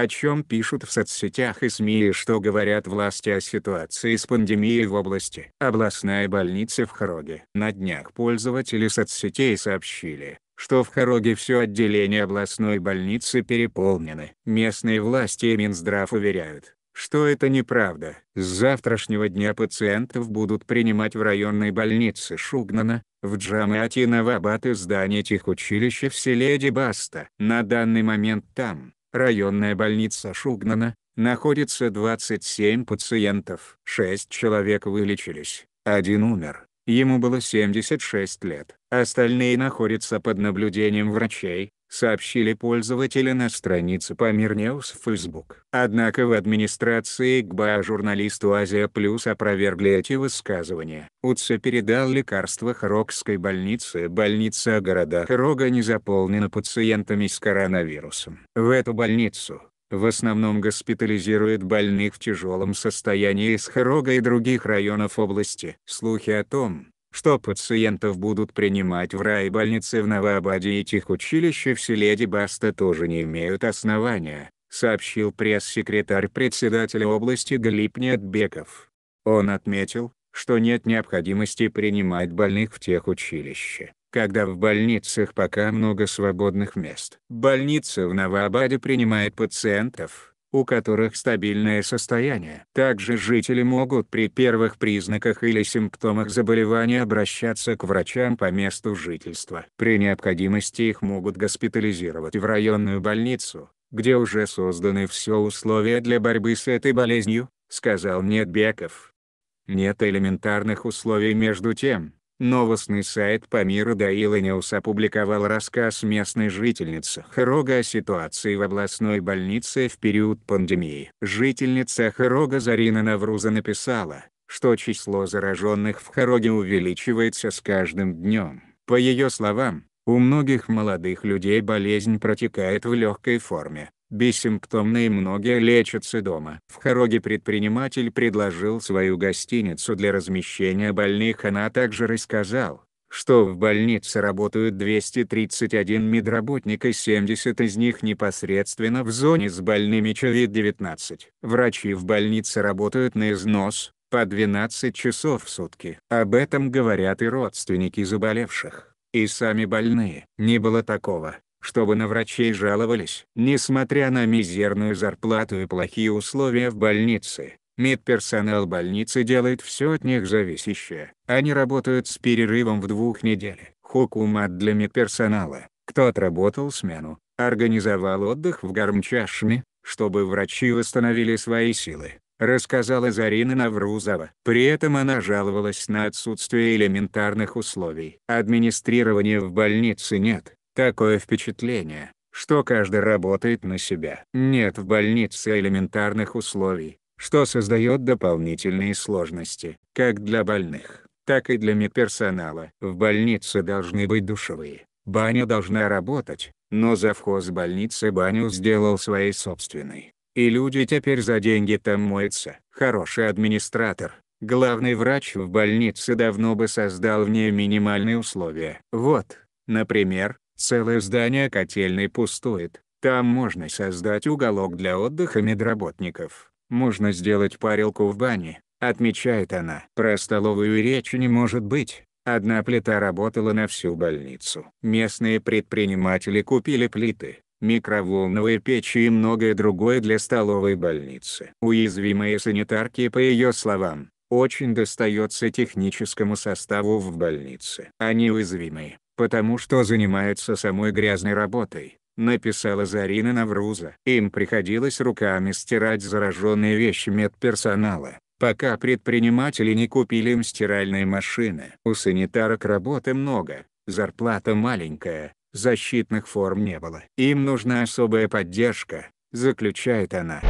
о чем пишут в соцсетях и СМИ и что говорят власти о ситуации с пандемией в области. Областная больница в Хароге. На днях пользователи соцсетей сообщили, что в Хароге все отделение областной больницы переполнены. Местные власти и Минздрав уверяют, что это неправда. С завтрашнего дня пациентов будут принимать в районной больнице Шугнана, в Джаматинова Аббат и здании техучилища в селе Дебаста. На данный момент там районная больница Шугнана, находится 27 пациентов. 6 человек вылечились, один умер. Ему было 76 лет. Остальные находятся под наблюдением врачей, сообщили пользователи на странице Памир News в Facebook. Однако в администрации ГБА журналисту Азия Плюс опровергли эти высказывания. УЦ передал лекарства Хорокской больнице. Больница города Хорога не заполнена пациентами с коронавирусом. В эту больницу, в основном госпитализируют больных в тяжелом состоянии из Хорога и других районов области. Слухи о том, что пациентов будут принимать в рай больницы в Новоабаде и техучилище в селе Дебаста тоже не имеют основания, сообщил пресс-секретарь председателя области Глеб Нетбеков. Он отметил, что нет необходимости принимать больных в техучилище, когда в больницах пока много свободных мест. Больница в Новоабаде принимает пациентов, у которых стабильное состояние. Также жители могут при первых признаках или симптомах заболевания обращаться к врачам по месту жительства. При необходимости их могут госпитализировать в районную больницу, где уже созданы все условия для борьбы с этой болезнью, сказал Недбеков. Нет элементарных условий между тем, Новостный сайт Памира Даила Ньюс опубликовал рассказ местной жительницы Хрога о ситуации в областной больнице в период пандемии. Жительница Хрога Зарина Навруза написала, что число зараженных в Хороге увеличивается с каждым днем. По ее словам, у многих молодых людей болезнь протекает в легкой форме, Бессимптомные многие лечатся дома. В Хароге предприниматель предложил свою гостиницу для размещения больных. Она также рассказал, что в больнице работают 231 медработник и 70 из них непосредственно в зоне с больными COVID-19. Врачи в больнице работают на износ, по 12 часов в сутки. Об этом говорят и родственники заболевших, и сами больные. Не было такого, чтобы на врачей жаловались. Несмотря на мизерную зарплату и плохие условия в больнице, медперсонал больницы делает все от них зависящее. Они работают с перерывом в двух недели. Хукумат для медперсонала, кто отработал смену, организовал отдых в Гармчашме, чтобы врачи восстановили свои силы, рассказала Зарина Наврузова. При этом она жаловалась на отсутствие элементарных условий. Администрирования в больнице нет, Такое впечатление, что каждый работает на себя. Нет в больнице элементарных условий, что создает дополнительные сложности, как для больных, так и для медперсонала. В больнице должны быть душевые, баня должна работать, но завхоз больницы баню сделал своей собственной. И люди теперь за деньги там моются. Хороший администратор, главный врач в больнице давно бы создал в ней минимальные условия. Вот, например, Целое здание котельной пустует. Там можно создать уголок для отдыха медработников. Можно сделать парилку в бане, отмечает она. Про столовую речи не может быть. Одна плита работала на всю больницу. Местные предприниматели купили плиты, микроволновые печи и многое другое для столовой больницы. Уязвимые санитарки, по ее словам, очень достается техническому составу в больнице. Они уязвимые, потому что занимаются самой грязной работой, написала Зарина Навруза. Им приходилось руками стирать зараженные вещи медперсонала, пока предприниматели не купили им стиральные машины. У санитарок работы много, зарплата маленькая, защитных форм не было. Им нужна особая поддержка, заключает она.